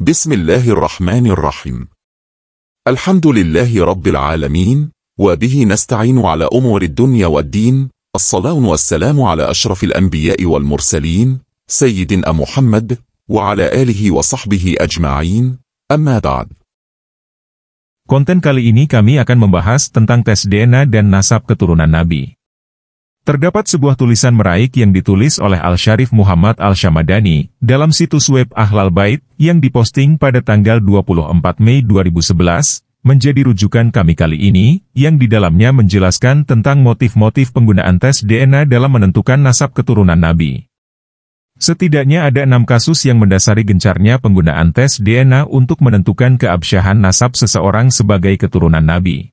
بسم الله الرحمن الرحيم الحمد لله رب العالمين وبه نستعين على أمور الدنيا والدين الصلاة والسلام على أشرف الأنبياء والمرسلين سيدنا محمد وعلى آله وصحبه أجمعين أما بعد Konten kali ini kami akan membahas tentang tes DNA dan nasab keturunan Nabi. Terdapat sebuah tulisan meraik yang ditulis oleh al Sharif Muhammad al Shamadani dalam situs web Ahlal Bait yang diposting pada tanggal 24 Mei 2011, menjadi rujukan kami kali ini, yang di dalamnya menjelaskan tentang motif-motif penggunaan tes DNA dalam menentukan nasab keturunan Nabi. Setidaknya ada enam kasus yang mendasari gencarnya penggunaan tes DNA untuk menentukan keabsyahan nasab seseorang sebagai keturunan Nabi.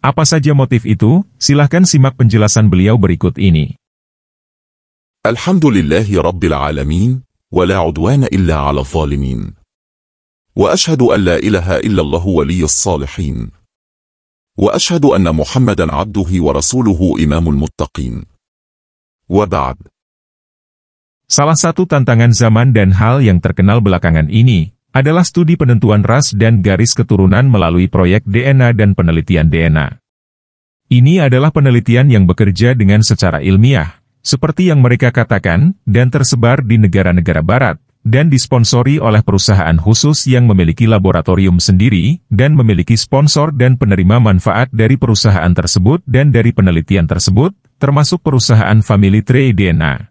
Apa saja motif itu? Silahkan simak penjelasan beliau berikut ini. Alhamdulillahi Rabbil Alamin, wa la udwana illa ala zalimin. Wa ashadu an la ilaha illallah waliyus salihin. Wa ashadu anna Muhammadan abduhi wa rasuluhu imamul muttaqin. Wa ba'd. Salah satu tantangan zaman dan hal yang terkenal belakangan ini, adalah studi penentuan ras dan garis keturunan melalui proyek DNA dan penelitian DNA. Ini adalah penelitian yang bekerja dengan secara ilmiah, seperti yang mereka katakan, dan tersebar di negara-negara barat, dan disponsori oleh perusahaan khusus yang memiliki laboratorium sendiri, dan memiliki sponsor dan penerima manfaat dari perusahaan tersebut dan dari penelitian tersebut, termasuk perusahaan family tree DNA.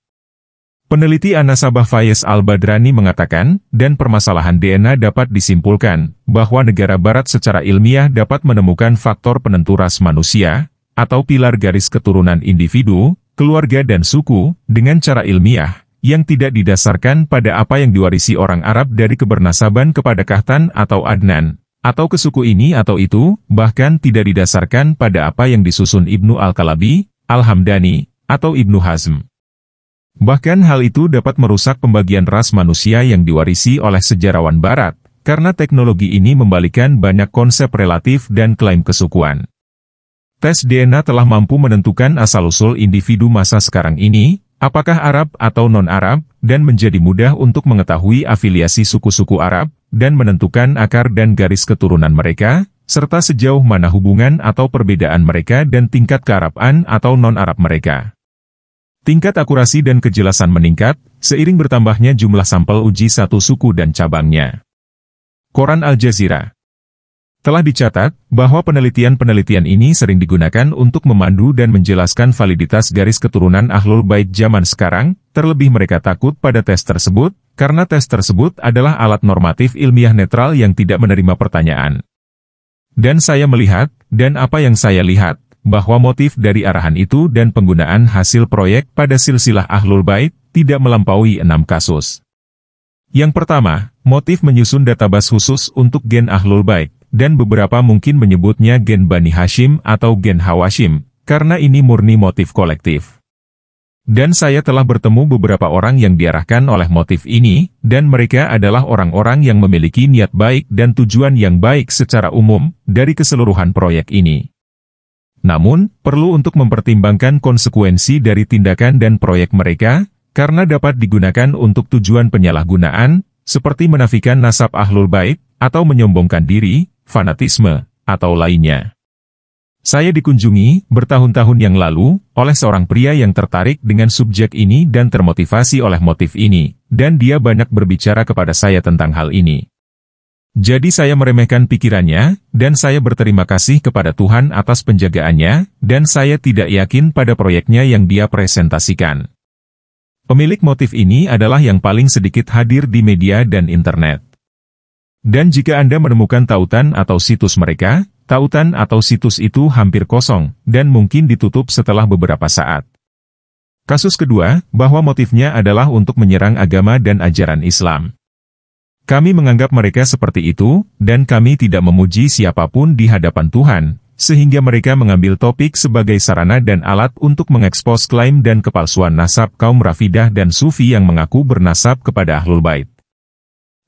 Peneliti Anasabah Fayez Al-Badrani mengatakan, dan permasalahan DNA dapat disimpulkan, bahwa negara barat secara ilmiah dapat menemukan faktor penentu ras manusia, atau pilar garis keturunan individu, keluarga dan suku, dengan cara ilmiah, yang tidak didasarkan pada apa yang diwarisi orang Arab dari kebernasaban kepada Kahtan atau Adnan, atau ke suku ini atau itu, bahkan tidak didasarkan pada apa yang disusun Ibnu Al-Kalabi, Al-Hamdani, atau Ibnu Hazm. Bahkan hal itu dapat merusak pembagian ras manusia yang diwarisi oleh sejarawan barat, karena teknologi ini membalikan banyak konsep relatif dan klaim kesukuan. Tes DNA telah mampu menentukan asal-usul individu masa sekarang ini, apakah Arab atau non-Arab, dan menjadi mudah untuk mengetahui afiliasi suku-suku Arab, dan menentukan akar dan garis keturunan mereka, serta sejauh mana hubungan atau perbedaan mereka dan tingkat kearabaan atau non-Arab mereka. Tingkat akurasi dan kejelasan meningkat, seiring bertambahnya jumlah sampel uji satu suku dan cabangnya. Koran Al Jazeera telah dicatat bahwa penelitian-penelitian ini sering digunakan untuk memandu dan menjelaskan validitas garis keturunan Ahlul Bait zaman sekarang, terlebih mereka takut pada tes tersebut, karena tes tersebut adalah alat normatif ilmiah netral yang tidak menerima pertanyaan. Dan saya melihat, dan apa yang saya lihat, bahwa motif dari arahan itu dan penggunaan hasil proyek pada silsilah Ahlul Bait tidak melampaui enam kasus. Yang pertama, motif menyusun database khusus untuk gen Ahlul Bait, dan beberapa mungkin menyebutnya gen Bani Hashim atau gen Hawashim, karena ini murni motif kolektif. Dan saya telah bertemu beberapa orang yang diarahkan oleh motif ini, dan mereka adalah orang-orang yang memiliki niat baik dan tujuan yang baik secara umum dari keseluruhan proyek ini. Namun, perlu untuk mempertimbangkan konsekuensi dari tindakan dan proyek mereka, karena dapat digunakan untuk tujuan penyalahgunaan, seperti menafikan nasab ahlul bait, atau menyombongkan diri, fanatisme, atau lainnya. Saya dikunjungi bertahun-tahun yang lalu oleh seorang pria yang tertarik dengan subjek ini dan termotivasi oleh motif ini, dan dia banyak berbicara kepada saya tentang hal ini. Jadi saya meremehkan pikirannya, dan saya berterima kasih kepada Tuhan atas penjagaannya, dan saya tidak yakin pada proyeknya yang dia presentasikan. Pemilik motif ini adalah yang paling sedikit hadir di media dan internet. Dan jika Anda menemukan tautan atau situs mereka, tautan atau situs itu hampir kosong, dan mungkin ditutup setelah beberapa saat. Kasus kedua, bahwa motifnya adalah untuk menyerang agama dan ajaran Islam. Kami menganggap mereka seperti itu, dan kami tidak memuji siapapun di hadapan Tuhan, sehingga mereka mengambil topik sebagai sarana dan alat untuk mengekspos klaim dan kepalsuan nasab kaum Rafidah dan Sufi yang mengaku bernasab kepada Ahlul Bait.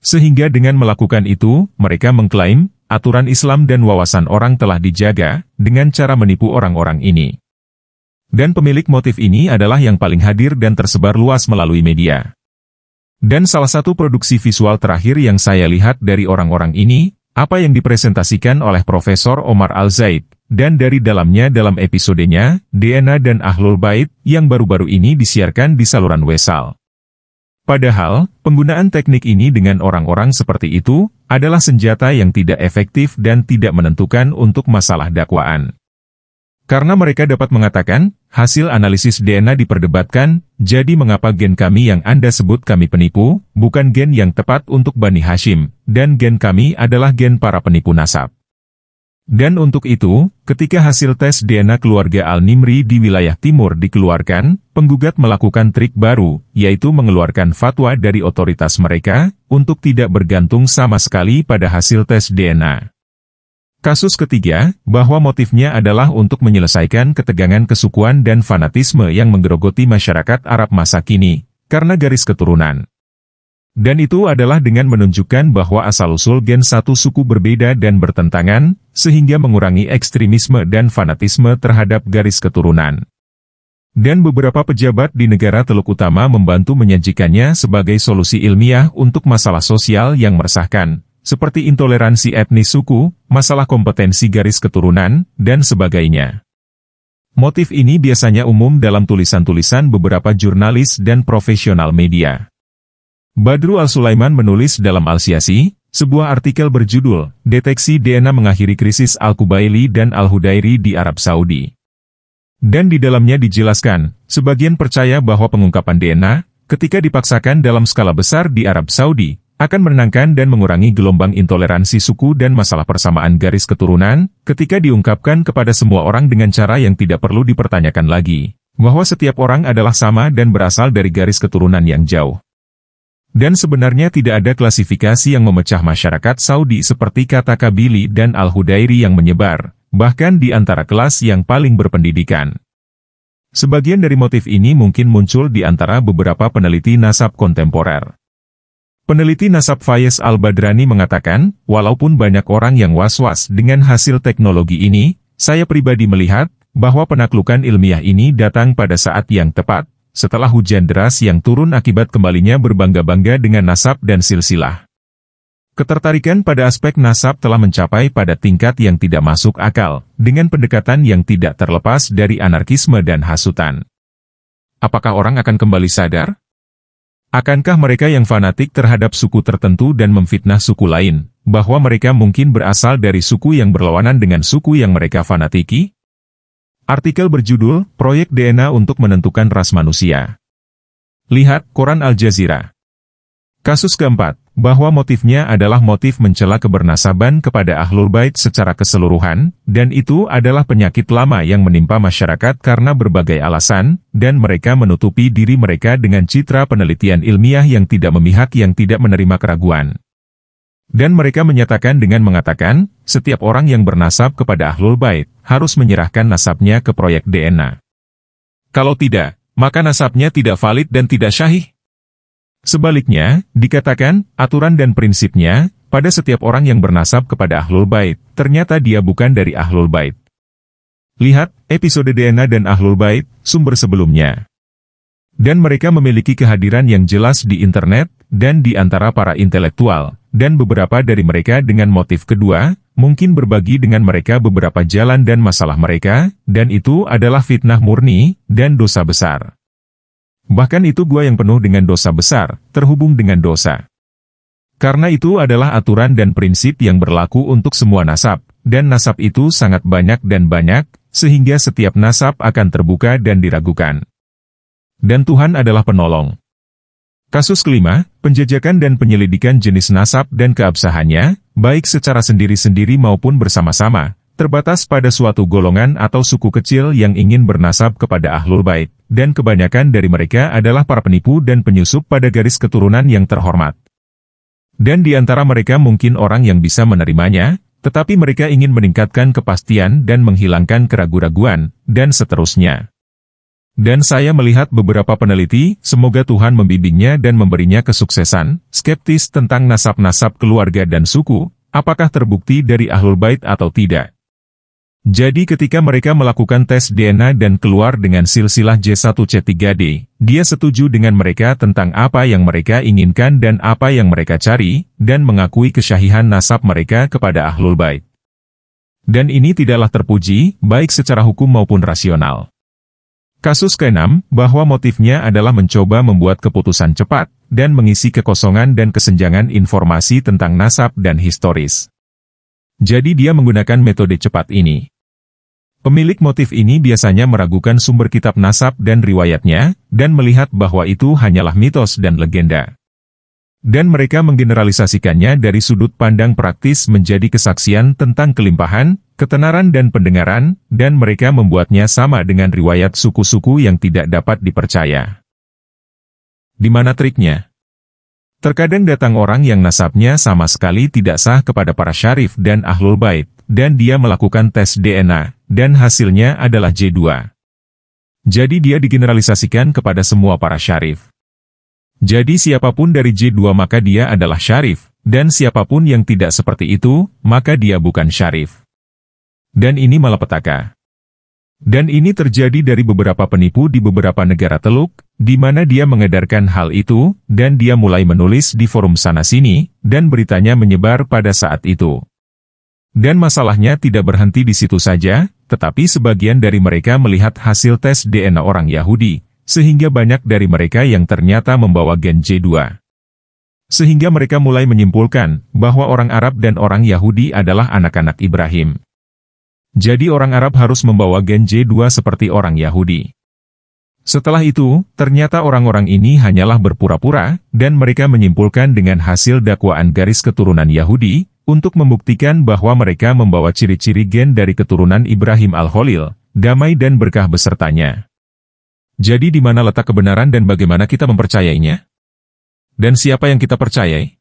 Sehingga dengan melakukan itu, mereka mengklaim, aturan Islam dan wawasan orang telah dijaga, dengan cara menipu orang-orang ini. Dan pemilik motif ini adalah yang paling hadir dan tersebar luas melalui media. Dan salah satu produksi visual terakhir yang saya lihat dari orang-orang ini, apa yang dipresentasikan oleh Profesor Omar Al-Zaid, dan dari dalamnya dalam episodenya, DNA dan Ahlul Bait, yang baru-baru ini disiarkan di saluran Wesal. Padahal, penggunaan teknik ini dengan orang-orang seperti itu, adalah senjata yang tidak efektif dan tidak menentukan untuk masalah dakwaan. Karena mereka dapat mengatakan, hasil analisis DNA diperdebatkan, jadi mengapa gen kami yang Anda sebut kami penipu, bukan gen yang tepat untuk Bani Hashim, dan gen kami adalah gen para penipu nasab. Dan untuk itu, ketika hasil tes DNA keluarga Al-Nimri di wilayah timur dikeluarkan, penggugat melakukan trik baru, yaitu mengeluarkan fatwa dari otoritas mereka, untuk tidak bergantung sama sekali pada hasil tes DNA. Kasus ketiga, bahwa motifnya adalah untuk menyelesaikan ketegangan kesukuan dan fanatisme yang menggerogoti masyarakat Arab masa kini, karena garis keturunan. Dan itu adalah dengan menunjukkan bahwa asal-usul gen satu suku berbeda dan bertentangan, sehingga mengurangi ekstremisme dan fanatisme terhadap garis keturunan. Dan beberapa pejabat di negara Teluk Utama membantu menyajikannya sebagai solusi ilmiah untuk masalah sosial yang meresahkan, seperti intoleransi etnis suku, masalah kompetensi garis keturunan, dan sebagainya. Motif ini biasanya umum dalam tulisan-tulisan beberapa jurnalis dan profesional media. Badru Al-Sulaiman menulis dalam Al-Siasi, sebuah artikel berjudul, Deteksi DNA mengakhiri krisis Al-Kubaili dan Al-Hudairi di Arab Saudi. Dan di dalamnya dijelaskan, sebagian percaya bahwa pengungkapan DNA, ketika dipaksakan dalam skala besar di Arab Saudi, akan menenangkan dan mengurangi gelombang intoleransi suku dan masalah persamaan garis keturunan, ketika diungkapkan kepada semua orang dengan cara yang tidak perlu dipertanyakan lagi, bahwa setiap orang adalah sama dan berasal dari garis keturunan yang jauh. Dan sebenarnya tidak ada klasifikasi yang memecah masyarakat Saudi seperti kata Kabili dan Al-Hudairi yang menyebar, bahkan di antara kelas yang paling berpendidikan. Sebagian dari motif ini mungkin muncul di antara beberapa peneliti nasab kontemporer. Peneliti nasab Fayez Al-Badrani mengatakan, walaupun banyak orang yang was-was dengan hasil teknologi ini, saya pribadi melihat bahwa penaklukan ilmiah ini datang pada saat yang tepat, setelah hujan deras yang turun akibat kembalinya berbangga-bangga dengan nasab dan silsilah. Ketertarikan pada aspek nasab telah mencapai pada tingkat yang tidak masuk akal, dengan pendekatan yang tidak terlepas dari anarkisme dan hasutan. Apakah orang akan kembali sadar? Akankah mereka yang fanatik terhadap suku tertentu dan memfitnah suku lain, bahwa mereka mungkin berasal dari suku yang berlawanan dengan suku yang mereka fanatiki? Artikel berjudul, Proyek DNA untuk Menentukan Ras Manusia. Lihat, Koran Al Jazeera. Kasus keempat, bahwa motifnya adalah motif mencela kebernasaban kepada Ahlul Bait secara keseluruhan, dan itu adalah penyakit lama yang menimpa masyarakat karena berbagai alasan, dan mereka menutupi diri mereka dengan citra penelitian ilmiah yang tidak memihak yang tidak menerima keraguan. Dan mereka menyatakan dengan mengatakan, setiap orang yang bernasab kepada Ahlul Bait harus menyerahkan nasabnya ke proyek DNA. Kalau tidak, maka nasabnya tidak valid dan tidak syahih. Sebaliknya, dikatakan, aturan dan prinsipnya, pada setiap orang yang bernasab kepada Ahlul Bait, ternyata dia bukan dari Ahlul Bait. Lihat, episode DNA dan Ahlul Bait, sumber sebelumnya. Dan mereka memiliki kehadiran yang jelas di internet, dan di antara para intelektual, dan beberapa dari mereka dengan motif kedua, mungkin berbagi dengan mereka beberapa jalan dan masalah mereka, dan itu adalah fitnah murni, dan dosa besar. Bahkan itu gua yang penuh dengan dosa besar, terhubung dengan dosa. Karena itu adalah aturan dan prinsip yang berlaku untuk semua nasab, dan nasab itu sangat banyak dan banyak, sehingga setiap nasab akan terbuka dan diragukan. Dan Tuhan adalah penolong. Kasus kelima, penjajakan dan penyelidikan jenis nasab dan keabsahannya, baik secara sendiri-sendiri maupun bersama-sama, terbatas pada suatu golongan atau suku kecil yang ingin bernasab kepada Ahlul Bait dan kebanyakan dari mereka adalah para penipu dan penyusup pada garis keturunan yang terhormat. Dan di antara mereka mungkin orang yang bisa menerimanya, tetapi mereka ingin meningkatkan kepastian dan menghilangkan keraguan-raguan, dan seterusnya. Dan saya melihat beberapa peneliti, semoga Tuhan membimbingnya dan memberinya kesuksesan, skeptis tentang nasab-nasab keluarga dan suku, apakah terbukti dari ahlul bait atau tidak. Jadi ketika mereka melakukan tes DNA dan keluar dengan silsilah J1C3D, dia setuju dengan mereka tentang apa yang mereka inginkan dan apa yang mereka cari, dan mengakui kesyahihan nasab mereka kepada Ahlul Bait. Dan ini tidaklah terpuji, baik secara hukum maupun rasional. Kasus keenam, bahwa motifnya adalah mencoba membuat keputusan cepat, dan mengisi kekosongan dan kesenjangan informasi tentang nasab dan historis. Jadi dia menggunakan metode cepat ini. Pemilik motif ini biasanya meragukan sumber kitab nasab dan riwayatnya, dan melihat bahwa itu hanyalah mitos dan legenda. Dan mereka menggeneralisasikannya dari sudut pandang praktis menjadi kesaksian tentang kelimpahan, ketenaran dan pendengaran, dan mereka membuatnya sama dengan riwayat suku-suku yang tidak dapat dipercaya. Di mana triknya? Terkadang datang orang yang nasabnya sama sekali tidak sah kepada para syarif dan ahlul bait, dan dia melakukan tes DNA, dan hasilnya adalah J2. Jadi dia digeneralisasikan kepada semua para syarif. Jadi siapapun dari J2 maka dia adalah syarif, dan siapapun yang tidak seperti itu, maka dia bukan syarif. Dan ini malapetaka. Dan ini terjadi dari beberapa penipu di beberapa negara teluk, di mana dia mengedarkan hal itu, dan dia mulai menulis di forum sana-sini, dan beritanya menyebar pada saat itu. Dan masalahnya tidak berhenti di situ saja, tetapi sebagian dari mereka melihat hasil tes DNA orang Yahudi, sehingga banyak dari mereka yang ternyata membawa gen J2. Sehingga mereka mulai menyimpulkan bahwa orang Arab dan orang Yahudi adalah anak-anak Ibrahim. Jadi orang Arab harus membawa gen J2 seperti orang Yahudi. Setelah itu, ternyata orang-orang ini hanyalah berpura-pura, dan mereka menyimpulkan dengan hasil dakwaan garis keturunan Yahudi, untuk membuktikan bahwa mereka membawa ciri-ciri gen dari keturunan Ibrahim al holil damai dan berkah besertanya. Jadi di mana letak kebenaran dan bagaimana kita mempercayainya? Dan siapa yang kita percayai?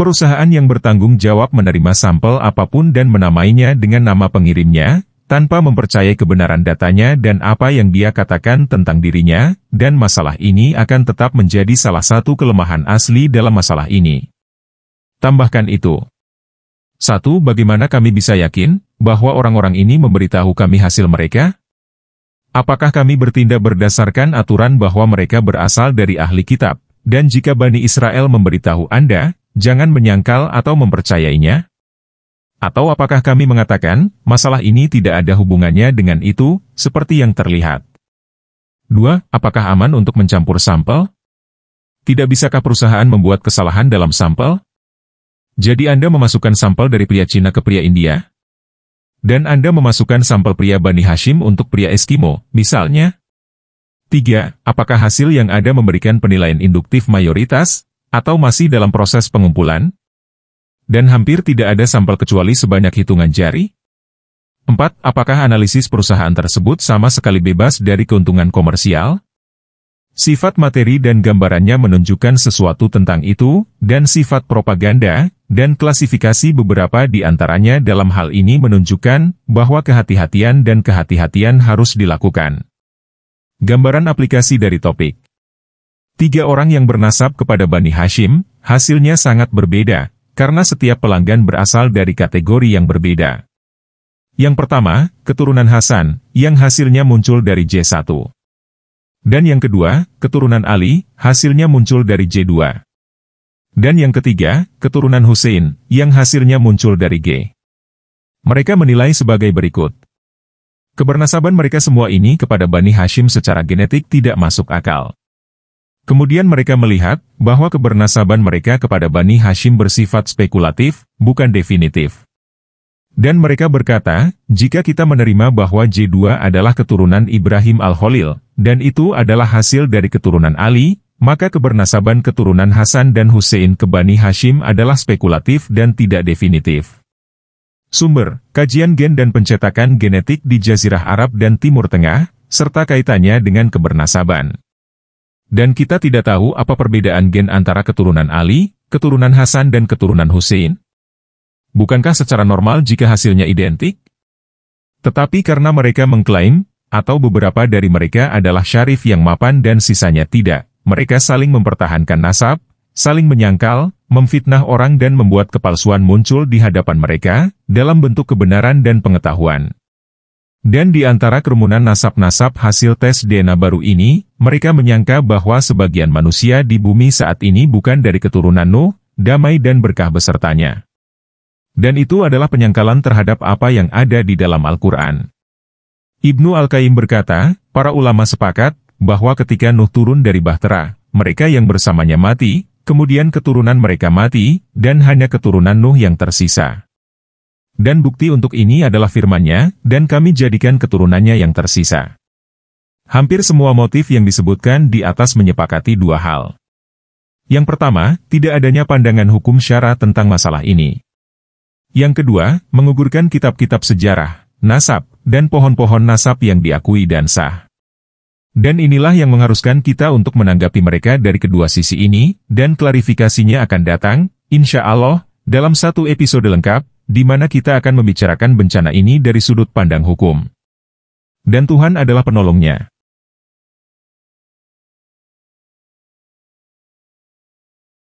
Perusahaan yang bertanggung jawab menerima sampel apapun dan menamainya dengan nama pengirimnya, tanpa mempercayai kebenaran datanya dan apa yang dia katakan tentang dirinya, dan masalah ini akan tetap menjadi salah satu kelemahan asli dalam masalah ini. Tambahkan itu. Satu, bagaimana kami bisa yakin bahwa orang-orang ini memberitahu kami hasil mereka? Apakah kami bertindak berdasarkan aturan bahwa mereka berasal dari ahli kitab, dan jika Bani Israel memberitahu Anda, jangan menyangkal atau mempercayainya? Atau apakah kami mengatakan, masalah ini tidak ada hubungannya dengan itu, seperti yang terlihat? 2. Apakah aman untuk mencampur sampel? Tidak bisakah perusahaan membuat kesalahan dalam sampel? Jadi Anda memasukkan sampel dari pria Cina ke pria India? Dan Anda memasukkan sampel pria Bani Hashim untuk pria Eskimo, misalnya? 3. Apakah hasil yang ada memberikan penilaian induktif mayoritas, atau masih dalam proses pengumpulan? dan hampir tidak ada sampel kecuali sebanyak hitungan jari? 4. Apakah analisis perusahaan tersebut sama sekali bebas dari keuntungan komersial? Sifat materi dan gambarannya menunjukkan sesuatu tentang itu, dan sifat propaganda, dan klasifikasi beberapa di antaranya dalam hal ini menunjukkan bahwa kehati-hatian dan kehati-hatian harus dilakukan. Gambaran aplikasi dari topik Tiga orang yang bernasab kepada Bani Hashim, hasilnya sangat berbeda, karena setiap pelanggan berasal dari kategori yang berbeda. Yang pertama, keturunan Hasan, yang hasilnya muncul dari J1. Dan yang kedua, keturunan Ali, hasilnya muncul dari J2. Dan yang ketiga, keturunan Hussein, yang hasilnya muncul dari G. Mereka menilai sebagai berikut. Kebernasaban mereka semua ini kepada Bani Hashim secara genetik tidak masuk akal. Kemudian mereka melihat bahwa kebernasaban mereka kepada Bani Hashim bersifat spekulatif, bukan definitif. Dan mereka berkata, jika kita menerima bahwa J2 adalah keturunan Ibrahim al holil dan itu adalah hasil dari keturunan Ali, maka kebernasaban keturunan Hasan dan Hussein ke Bani Hashim adalah spekulatif dan tidak definitif. Sumber, kajian gen dan pencetakan genetik di Jazirah Arab dan Timur Tengah, serta kaitannya dengan kebernasaban. Dan kita tidak tahu apa perbedaan gen antara keturunan Ali, keturunan Hasan dan keturunan Hussein. Bukankah secara normal jika hasilnya identik? Tetapi karena mereka mengklaim, atau beberapa dari mereka adalah syarif yang mapan dan sisanya tidak, mereka saling mempertahankan nasab, saling menyangkal, memfitnah orang dan membuat kepalsuan muncul di hadapan mereka, dalam bentuk kebenaran dan pengetahuan. Dan di antara kerumunan nasab-nasab hasil tes DNA baru ini, mereka menyangka bahwa sebagian manusia di bumi saat ini bukan dari keturunan Nuh, damai dan berkah besertanya. Dan itu adalah penyangkalan terhadap apa yang ada di dalam Al-Quran. Ibnu Al-Qaim berkata, para ulama sepakat, bahwa ketika Nuh turun dari Bahtera, mereka yang bersamanya mati, kemudian keturunan mereka mati, dan hanya keturunan Nuh yang tersisa. Dan bukti untuk ini adalah firmannya, dan kami jadikan keturunannya yang tersisa. Hampir semua motif yang disebutkan di atas menyepakati dua hal. Yang pertama, tidak adanya pandangan hukum syara tentang masalah ini. Yang kedua, mengugurkan kitab-kitab sejarah, nasab, dan pohon-pohon nasab yang diakui dan sah. Dan inilah yang mengharuskan kita untuk menanggapi mereka dari kedua sisi ini, dan klarifikasinya akan datang, insya Allah, dalam satu episode lengkap, di mana kita akan membicarakan bencana ini dari sudut pandang hukum. Dan Tuhan adalah penolongnya.